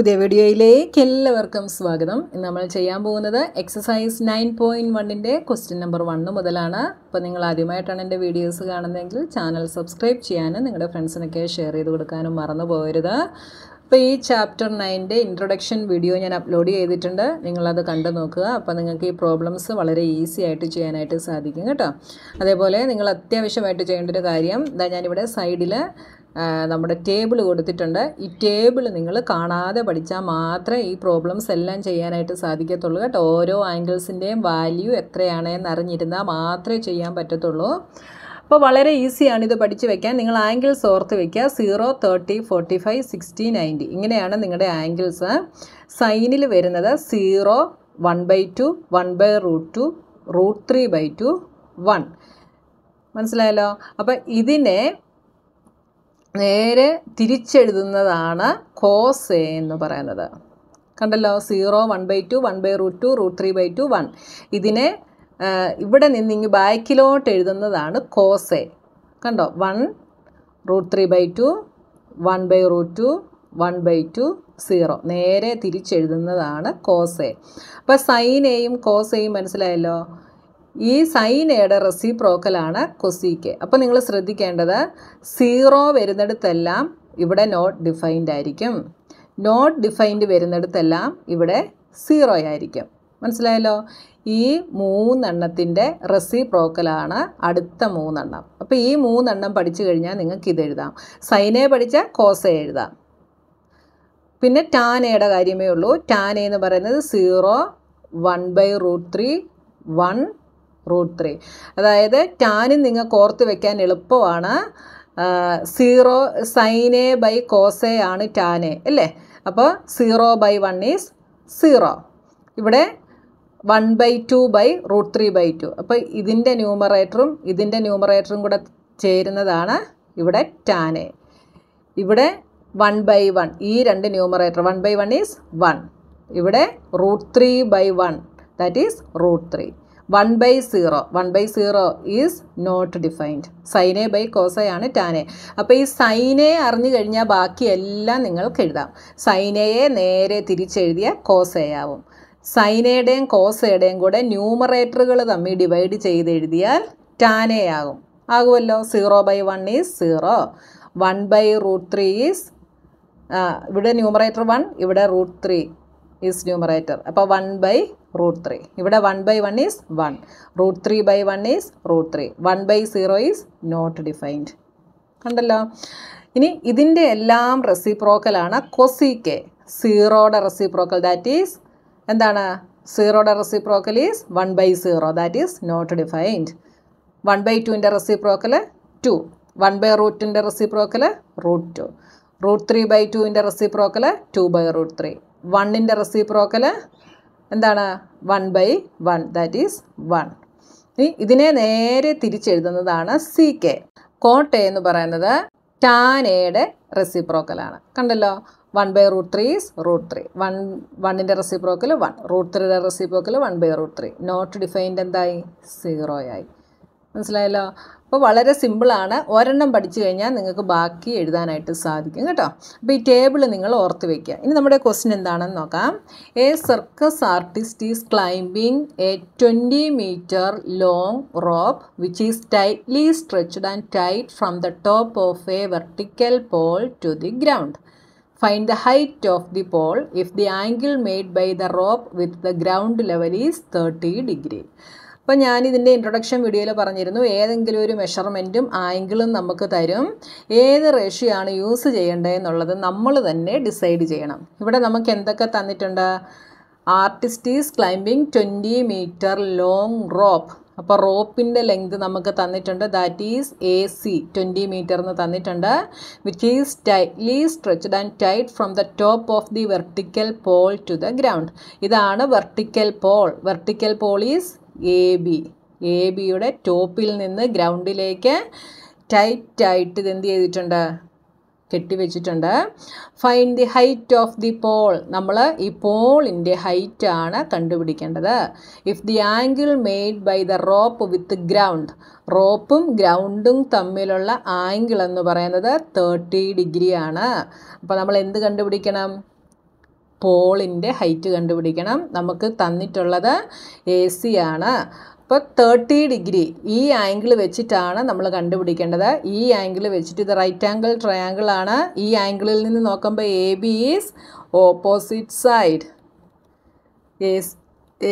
പുതിയ വീഡിയോയിലേക്ക് എല്ലാവർക്കും സ്വാഗതം ഇന്ന് നമ്മൾ ചെയ്യാൻ പോകുന്നത് എക്സസൈസ് നയൻ പോയിൻറ്റ് വണ്ണിൻ്റെ ക്വസ്റ്റ്യൻ നമ്പർ വണ് മുതലാണ് അപ്പോൾ നിങ്ങൾ ആദ്യമായിട്ടാണ് എൻ്റെ വീഡിയോസ് കാണുന്നതെങ്കിൽ ചാനൽ സബ്സ്ക്രൈബ് ചെയ്യാനും നിങ്ങളുടെ ഫ്രണ്ട്സിനൊക്കെ ഷെയർ ചെയ്ത് കൊടുക്കാനും മറന്നു പോകരുത് അപ്പോൾ ഈ ചാപ്റ്റർ നയൻ്റെ ഇൻട്രൊഡക്ഷൻ വീഡിയോ ഞാൻ അപ്ലോഡ് ചെയ്തിട്ടുണ്ട് നിങ്ങളത് കണ്ടു നോക്കുക അപ്പോൾ നിങ്ങൾക്ക് ഈ പ്രോബ്ലംസ് വളരെ ഈസി ആയിട്ട് ചെയ്യാനായിട്ട് സാധിക്കും കേട്ടോ അതേപോലെ നിങ്ങൾ അത്യാവശ്യമായിട്ട് ചെയ്യേണ്ട ഒരു കാര്യം ഇതാ ഞാനിവിടെ സൈഡിൽ നമ്മുടെ ടേബിൾ കൊടുത്തിട്ടുണ്ട് ഈ ടേബിൾ നിങ്ങൾ കാണാതെ പഠിച്ചാൽ മാത്രമേ ഈ പ്രോബ്ലംസ് എല്ലാം ചെയ്യാനായിട്ട് സാധിക്കത്തുള്ളൂ കേട്ടോ ഓരോ ആംഗിൾസിൻ്റെയും വാല്യൂ എത്രയാണ് അറിഞ്ഞിരുന്നാൽ മാത്രമേ ചെയ്യാൻ പറ്റത്തുള്ളൂ അപ്പോൾ വളരെ ഈസിയാണ് ഇത് പഠിച്ചു വെക്കാൻ നിങ്ങൾ ആംഗിൾസ് ഓർത്ത് വെക്കുക zero thirty forty five sixty ninety ഇങ്ങനെയാണ് നിങ്ങളുടെ ആംഗിൾസ് സൈനിൽ വരുന്നത് zero one by two one by root two root three by two one മനസ്സിലായല്ലോ അപ്പോൾ ഇതിനെ നേരെ തിരിച്ചെഴുതുന്നതാണ് കോസ് എ എന്ന് പറയുന്നത് കണ്ടല്ലോ zero one by two one by root two root three by two one ഇതിനെ ഇവിടെ നിന്ന് ഇങ്ങ് ബാക്കിലോട്ട് എഴുതുന്നതാണ് കോസ് എ കണ്ടോ one root three by two one by root two one by two zero നേരെ തിരിച്ചെഴുതുന്നതാണ് കോസ് എ അപ്പോൾ സൈൻ എയും കോസ് എയും മനസ്സിലായല്ലോ ഈ സൈൻ എയുടെ പ്രോക്കലാണ് കൊസീക്ക് അപ്പോൾ നിങ്ങൾ ശ്രദ്ധിക്കേണ്ടത് സീറോ വരുന്നിടത്തെല്ലാം ഇവിടെ നോട്ട് ഡിഫൈൻഡ് ആയിരിക്കും നോട്ട് ഡിഫൈൻഡ് വരുന്നിടത്തെല്ലാം ഇവിടെ സീറോ ആയിരിക്കും മനസ്സിലായല്ലോ ഈ മൂന്നെണ്ണത്തിൻ്റെ പ്രോക്കലാണ് അടുത്ത മൂന്നെണ്ണം അപ്പോൾ ഈ മൂന്നെണ്ണം പഠിച്ചു കഴിഞ്ഞാൽ നിങ്ങൾക്ക് ഇത് എഴുതാം സൈനെ പഠിച്ച കോസെ എഴുതാം പിന്നെ ടാനയുടെ കാര്യമേ ഉള്ളൂ ടാനെ എന്ന് പറയുന്നത് zero one by root three one root three അതായത് ടാനും നിങ്ങൾക്ക് ഓർത്ത് വെക്കാൻ എളുപ്പമാണ് സീറോ സൈനെ ബൈ കോസെ ആണ് ടാനെ അല്ലേ അപ്പോൾ zero by one is zero ഇവിടെ one by two by root three by two അപ്പോൾ ഇതിൻ്റെ ന്യൂമറേറ്ററും ഇതിൻ്റെ ന്യൂമറേറ്ററും കൂടെ ചേരുന്നതാണ് ഇവിടെ ടാനെ ഇവിടെ വൺ ബൈ വൺ ഈ രണ്ട് numerator one by one is one ഇവിടെ root three by one that is root three one by zero one by zero is not defined സൈനെ ബൈ കോസയാണ് ടാനെ അപ്പോൾ ഈ സൈനെ അറിഞ്ഞു കഴിഞ്ഞാൽ ബാക്കിയെല്ലാം നിങ്ങൾക്ക് എഴുതാം സൈനയെ നേരെ തിരിച്ചെഴുതിയ കോസയാവും സൈനയുടെയും കോസയുടെയും കൂടെ ന്യൂമറേറ്ററുകൾ തമ്മിൽ ഡിവൈഡ് ചെയ്ത് എഴുതിയാൽ ടാനയാകും ആകുമല്ലോ zero by one is zero one by root three is ഇവിടെ ന്യൂമറേറ്റർ വൺ ഇവിടെ റൂട്ട് ത്രീ ഈസ് ന്യൂമറേറ്റർ അപ്പോൾ വൺ ബൈ റൂട്ട് ത്രീ ഇവിടെ one by one is one root three by one is root three one by zero is not defined കണ്ടല്ലോ ഇനി ഇതിൻ്റെ എല്ലാം റെസിപ്രോക്കലാണ് cosec സീറോയുടെ റെസിപ്രോക്കൽ ദാറ്റ് ഈസ് എന്താണ് സീറോയുടെ reciprocal is one by zero that is not defined one by ടുവിൻ്റെ reciprocal two one by റൂട്ടിൻ്റെ reciprocal root two root three by ടുവിൻ്റെ reciprocal two by root three വണ്ണിൻ്റെ reciprocal എന്താണ് one by one that is one ഇനി ഇതിനെ നേരെ തിരിച്ചെഴുതുന്നതാണ് C K കോട്ടെ എന്ന് പറയുന്നത് ടാൻ എയുടെ റെസിപ്രോക്കലാണ് കണ്ടല്ലോ one by root three is root three one വണ്ണിൻ്റെ റെസിപ്രോക്കൽ വൺ റൂട്ട് ത്രീയുടെ reciprocal one by root three not defined എന്തായി സീറോ ആയി മനസ്സിലായല്ലോ അപ്പോൾ വളരെ സിമ്പിളാണ് ഒരെണ്ണം പഠിച്ചു കഴിഞ്ഞാൽ നിങ്ങൾക്ക് ബാക്കി എഴുതാനായിട്ട് സാധിക്കും കേട്ടോ അപ്പോൾ ഈ ടേബിൾ നിങ്ങൾ ഓർത്ത് വയ്ക്കുക ഇനി നമ്മുടെ ക്വസ്റ്റ്യൻ എന്താണെന്ന് നോക്കാം a circus artist is climbing a twenty metre long rope which is tightly stretched and tight from the top of a vertical pole to the ground find the height of the pole if the angle made by the rope with the ground level is thirty degree അപ്പോൾ ഞാൻ ഇതിൻ്റെ introduction വീഡിയോയിൽ പറഞ്ഞിരുന്നു ഏതെങ്കിലും ഒരു മെഷർമെൻറ്റും ആംഗിളും നമുക്ക് തരും ഏത് റേഷ്യാണ് ആണ് യൂസ് ചെയ്യേണ്ടതെന്നുള്ളത് നമ്മൾ തന്നെ ഡിസൈഡ് ചെയ്യണം ഇവിടെ നമുക്ക് എന്തൊക്കെ തന്നിട്ടുണ്ട് artist is climbing twenty metre long rope അപ്പോൾ റോപ്പിൻ്റെ ലെങ്ത് നമുക്ക് തന്നിട്ടുണ്ട് that is A C twenty metre എന്ന് തന്നിട്ടുണ്ട് which is tightly stretched and tight from the top of the vertical pole to the ground ഇതാണ് vertical pole vertical pole is A B എ ബിയുടെ ടോപ്പിൽ നിന്ന് ഗ്രൗണ്ടിലേക്ക് ടൈറ്റായിട്ട് ഇത് എന്ത് ചെയ്തിട്ടുണ്ട് കെട്ടിവെച്ചിട്ടുണ്ട് find the height of the pole നമ്മൾ ഈ പോളിൻ്റെ ഹൈറ്റ് ആണ് കണ്ടുപിടിക്കേണ്ടത് if the angle made by the rope with ground റോപ്പും ഗ്രൗണ്ടും തമ്മിലുള്ള ആംഗിൾ എന്ന് പറയുന്നത് തേർട്ടി ഡിഗ്രി ആണ് അപ്പോൾ നമ്മൾ എന്ത് കണ്ടുപിടിക്കണം പോളിൻ്റെ ഹൈറ്റ് കണ്ടുപിടിക്കണം നമുക്ക് തന്നിട്ടുള്ളത് എ സി ആണ് അപ്പോൾ തേർട്ടി ഡിഗ്രി ഈ ആംഗിൾ വെച്ചിട്ടാണ് നമ്മൾ കണ്ടുപിടിക്കേണ്ടത് ഈ ആംഗിൾ വെച്ചിട്ട് ഇത് റൈറ്റ് ആംഗിൾ ട്രയാങ്കിൾ ആണ് ഈ ആംഗിളിൽ നിന്ന് നോക്കുമ്പോൾ A B is opposite side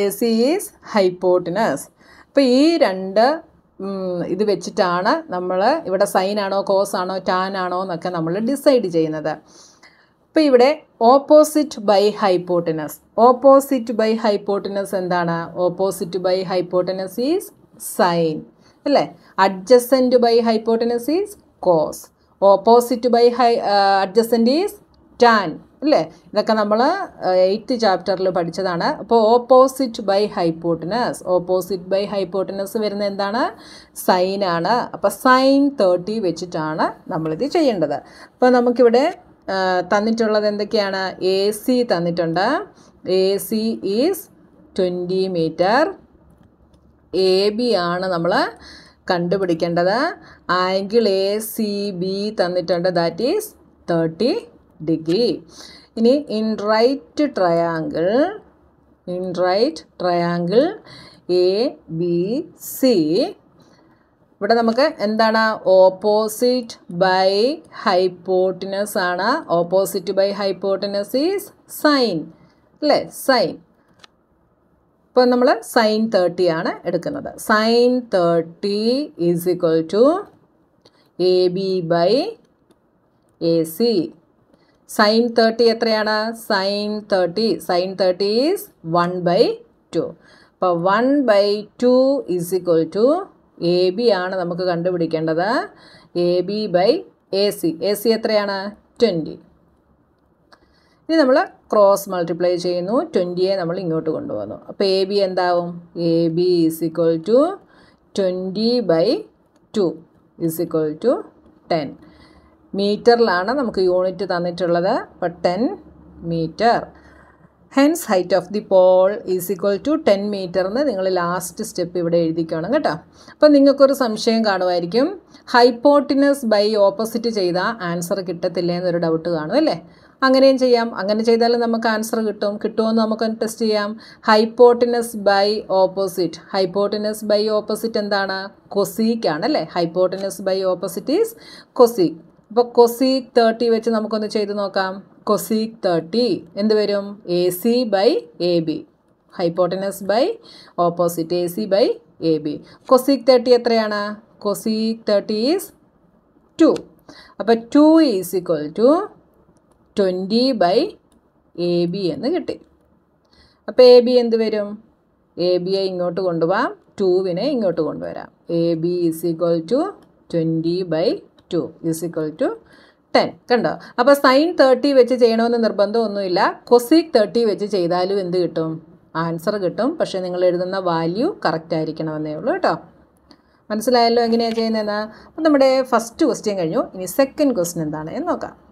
A C is hypotenuse അപ്പോൾ ഈ രണ്ട് ഇത് വെച്ചിട്ടാണ് നമ്മൾ ഇവിടെ സൈൻ ആണോ കോസ് ആണോ ടാൻ ആണോ എന്നൊക്കെ നമ്മൾ ഡിസൈഡ് ചെയ്യുന്നത് ഇപ്പം ഇവിടെ opposite by hypotenuse opposite by hypotenuse എന്താണ് opposite by hypotenuse is sine അല്ലേ adjacent by hypotenuse is cos opposite by high adjacent is tan അല്ലേ ഇതൊക്കെ നമ്മൾ എയ്ത്ത് ചാപ്റ്ററിൽ പഠിച്ചതാണ് അപ്പോൾ opposite by hypotenuse opposite by hypotenuse വരുന്ന എന്താണ് സൈനാണ് അപ്പോൾ സൈൻ തേർട്ടി വെച്ചിട്ടാണ് നമ്മളിത് ചെയ്യേണ്ടത് അപ്പോൾ നമുക്കിവിടെ തന്നിട്ടുള്ളത് എന്തൊക്കെയാണ് എ സി തന്നിട്ടുണ്ട് A C is twenty metre A B ആണ് നമ്മൾ കണ്ടുപിടിക്കേണ്ടത് ആംഗിൾ എ സി ബി തന്നിട്ടുണ്ട് ദാറ്റ് ഈസ് തേർട്ടി ഡിഗ്രി ഇനി in right triangle in right triangle A B C ഇവിടെ നമുക്ക് എന്താണ് ഓപ്പോസിറ്റ് ബൈ ഹൈപ്പോട്ടിനസ് ആണ് opposite by hypotenuse is sine അല്ലേ സൈൻ ഇപ്പോൾ നമ്മൾ സൈൻ തേർട്ടി ആണ് എടുക്കുന്നത് sine thirty is equal to A B by A C sine thirty എത്രയാണ് sine thirty sine thirty is one by two അപ്പോൾ one by two is equal to A B ആണ് നമുക്ക് കണ്ടുപിടിക്കേണ്ടത് A B by A C A C എത്രയാണ് twenty ഇനി നമ്മൾ cross multiply ചെയ്യുന്നു ട്വൻറ്റിയെ നമ്മൾ ഇങ്ങോട്ട് കൊണ്ടുപോകുന്നു അപ്പോൾ എ ബി എന്താവും A B is equal to twenty by two is equal to ten മീറ്ററിലാണ് നമുക്ക് യൂണിറ്റ് തന്നിട്ടുള്ളത് അപ്പം ten metre hence height of the pole is equal to ten metre എന്ന് നിങ്ങൾ ലാസ്റ്റ് സ്റ്റെപ്പ് ഇവിടെ എഴുതിക്കണം കേട്ടോ അപ്പം നിങ്ങൾക്കൊരു സംശയം കാണുമായിരിക്കും ഹൈപ്പോട്ടിനസ് ബൈ ഓപ്പോസിറ്റ് ചെയ്താൽ ആൻസർ കിട്ടത്തില്ല എന്നൊരു ഡൗട്ട് കാണും അല്ലേ അങ്ങനെയും ചെയ്യാം അങ്ങനെ ചെയ്താലും നമുക്ക് ആൻസർ കിട്ടും കിട്ടുമെന്ന് നമുക്ക് ടെസ്റ്റ് ചെയ്യാം hypotenuse by opposite hypotenuse by opposite എന്താണ് കൊസീക്ക് ആണ് അല്ലേ hypotenuse by opposite is cosec അപ്പോൾ കൊസീക്ക് തേർട്ടി വെച്ച് നമുക്കൊന്ന് ചെയ്ത് നോക്കാം കൊസീക് തേർട്ടി എന്ത് വരും A C by A B hypotenuse by opposite A C by A B cosec thirty എത്രയാണ് കൊസീക് തേർട്ടി ഈസ് ടു അപ്പോൾ two is equal to twenty by A B എന്ന് കിട്ടി അപ്പോൾ എ ബി എന്ത് വരും A B I ഇങ്ങോട്ട് കൊണ്ടുപോകാം ടുവിനെ ഇങ്ങോട്ട് കൊണ്ടുവരാം A B is equal to twenty by two is equal to ten കണ്ടോ അപ്പോൾ സൈൻ തേർട്ടി വെച്ച് ചെയ്യണമെന്ന് നിർബന്ധമൊന്നുമില്ല കൊസീക് തേർട്ടി വെച്ച് ചെയ്താലും എന്ത് കിട്ടും ആൻസർ കിട്ടും പക്ഷേ നിങ്ങൾ എഴുതുന്ന വാല്യൂ കറക്റ്റ് ആയിരിക്കണമെന്നേ ഉള്ളൂ കേട്ടോ മനസ്സിലായല്ലോ എങ്ങനെയാണ് ചെയ്യുന്നതെന്ന് അപ്പം നമ്മുടെ ഫസ്റ്റ് ക്വസ്റ്റ്യൻ കഴിഞ്ഞു ഇനി സെക്കൻഡ് ക്വസ്റ്റ്യൻ എന്താണ് എന്ന് നോക്കാം